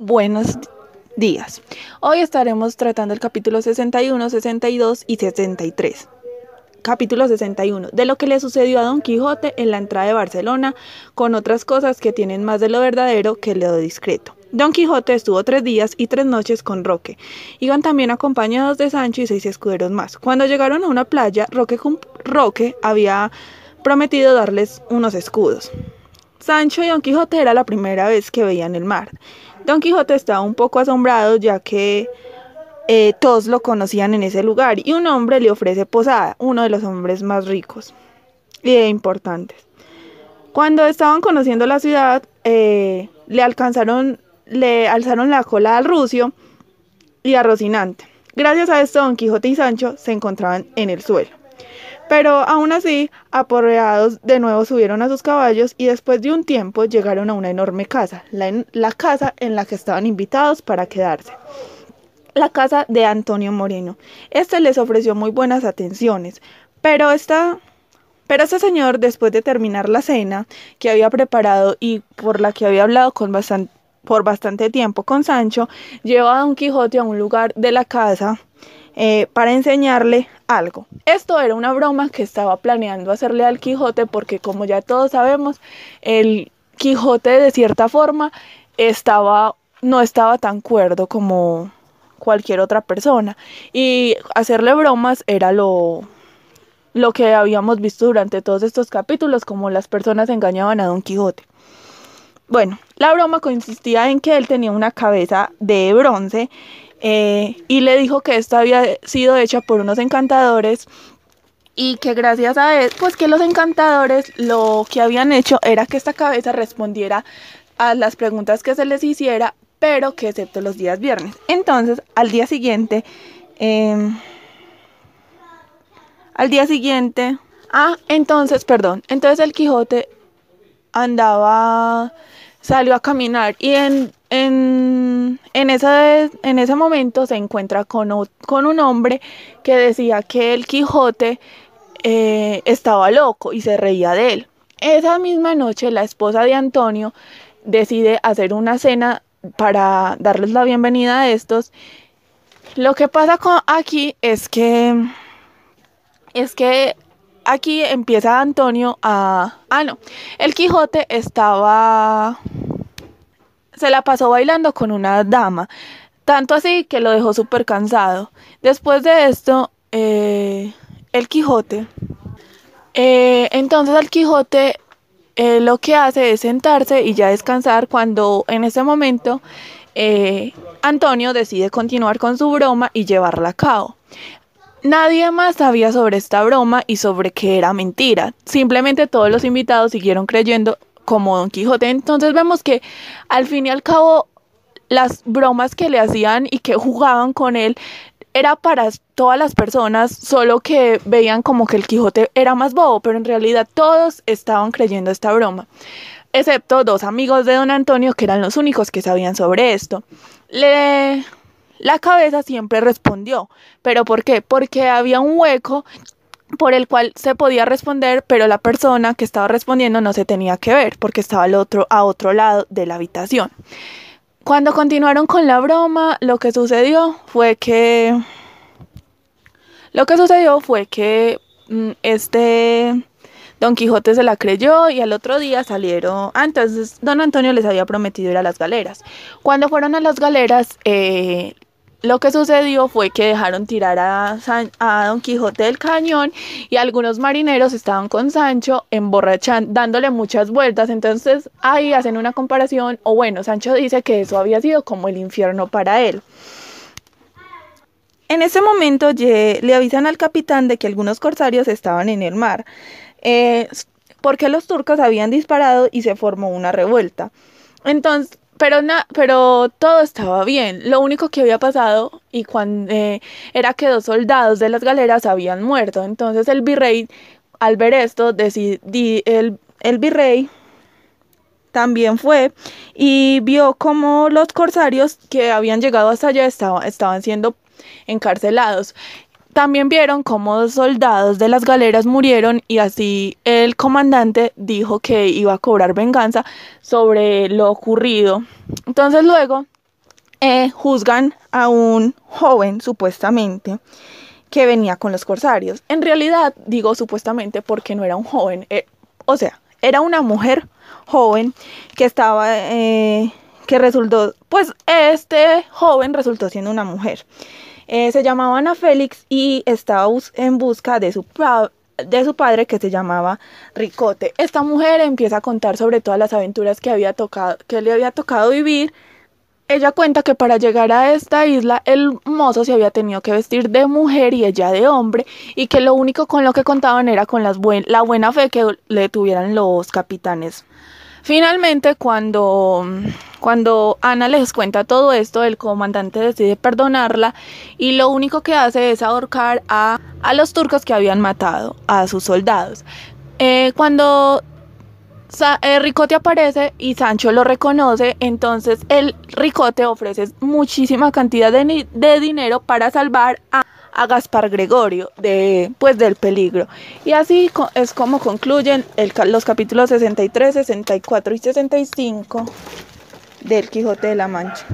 Buenos días. Hoy estaremos tratando el capítulo 61, 62 y 63. Capítulo 61. De lo que le sucedió a Don Quijote en la entrada de Barcelona, con otras cosas que tienen más de lo verdadero que lo discreto. Don Quijote estuvo tres días y tres noches con Roque. Iban también acompañados de Sancho y seis escuderos más. Cuando llegaron a una playa, Roque, Roque había prometido darles unos escudos. Sancho y Don Quijote era la primera vez que veían el mar. Don Quijote estaba un poco asombrado ya que eh, todos lo conocían en ese lugar y un hombre le ofrece posada, uno de los hombres más ricos y e importantes. Cuando estaban conociendo la ciudad, eh, le alcanzaron, le alzaron la cola al rucio y a Rocinante. Gracias a esto, Don Quijote y Sancho se encontraban en el suelo. Pero aún así, aporreados, de nuevo subieron a sus caballos y después de un tiempo llegaron a una enorme casa, la, casa en la que estaban invitados para quedarse la casa de Antonio Moreno. Este les ofreció muy buenas atenciones, pero esta pero este señor, después de terminar la cena que había preparado y por la que había hablado con por bastante tiempo con Sancho, llevó a Don Quijote a un lugar de la casa eh, para enseñarle algo. Esto era una broma que estaba planeando hacerle al Quijote porque como ya todos sabemos, el Quijote de cierta forma estaba, no estaba tan cuerdo como cualquier otra persona y hacerle bromas era lo, lo que habíamos visto durante todos estos capítulos, como las personas engañaban a Don Quijote. Bueno, la broma consistía en que él tenía una cabeza de bronce eh, y le dijo que esto había sido hecha por unos encantadores y que gracias a él, pues que los encantadores lo que habían hecho era que esta cabeza respondiera a las preguntas que se les hiciera, pero que excepto los días viernes. Entonces, al día siguiente, em, al día siguiente, ah, entonces, perdón, entonces el Quijote andaba, salió a caminar y en en, esa, en ese momento se encuentra con, un hombre que decía que el Quijote eh, estaba loco y se reía de él. Esa misma noche la esposa de Antonio decide hacer una cena para darles la bienvenida a estos. Lo que pasa con, aquí es que es que aquí empieza Antonio a ah no, el Quijote estaba se la pasó bailando con una dama, tanto así que lo dejó súper cansado. Después de esto, eh, el Quijote. Eh, entonces el Quijote eh, lo que hace es sentarse y ya descansar cuando en ese momento Antonio decide continuar con su broma y llevarla a cabo. Nadie más sabía sobre esta broma y sobre que era mentira. Simplemente todos los invitados siguieron creyendo como Don Quijote. Entonces vemos que al fin y al cabo las bromas que le hacían y que jugaban con él era para todas las personas, solo que veían como que el Quijote era más bobo, pero en realidad todos estaban creyendo esta broma, excepto dos amigos de don Antonio que eran los únicos que sabían sobre esto. Le... La cabeza siempre respondió, pero ¿por qué? Porque había un hueco por el cual se podía responder, pero la persona que estaba respondiendo no se tenía que ver porque estaba al otro, a otro lado de la habitación. Cuando continuaron con la broma, lo que sucedió fue que... Lo que sucedió fue que mm, este Don Quijote se la creyó y al otro día salieron. Ah, entonces Don Antonio les había prometido ir a las galeras. Cuando fueron a las galeras, eh, lo que sucedió fue que dejaron tirar a, Don Quijote del cañón y algunos marineros estaban con Sancho emborrachando, dándole muchas vueltas. Entonces ahí hacen una comparación, o bueno, Sancho dice que eso había sido como el infierno para él. En ese momento le avisan al capitán de que algunos corsarios estaban en el mar, eh, porque los turcos habían disparado y se formó una revuelta. Entonces, pero, pero todo estaba bien. Lo único que había pasado y cuando, eh, era que dos soldados de las galeras habían muerto. Entonces el virrey, al ver esto, el, virrey también fue y vio cómo los corsarios que habían llegado hasta allá estaba, estaban siendo encarcelados. También vieron cómo soldados de las galeras murieron y así el comandante dijo que iba a cobrar venganza sobre lo ocurrido. Entonces luego eh, juzgan a un joven supuestamente que venía con los corsarios. En realidad digo supuestamente porque no era un joven, eh, o sea, era una mujer joven que estaba... Eh, que resultó, pues este joven resultó siendo una mujer. Eh, se llamaba Ana Félix y estaba en busca de su, de su padre que se llamaba Ricote. Esta mujer empieza a contar sobre todas las aventuras que, había tocado, que le había tocado vivir. Ella cuenta que para llegar a esta isla el mozo se había tenido que vestir de mujer y ella de hombre y que lo único con lo que contaban era con las la buena fe que le tuvieran los capitanes Finalmente, cuando, cuando Ana les cuenta todo esto, el comandante decide perdonarla y lo único que hace es ahorcar a, los turcos que habían matado a sus soldados. Eh, cuando eh, Ricote aparece y Sancho lo reconoce, entonces el Ricote ofrece muchísima cantidad de, de dinero para salvar a a Gaspar Gregorio de, pues, del peligro. Y así es como concluyen los capítulos 63, 64 y 65 del Quijote de la Mancha.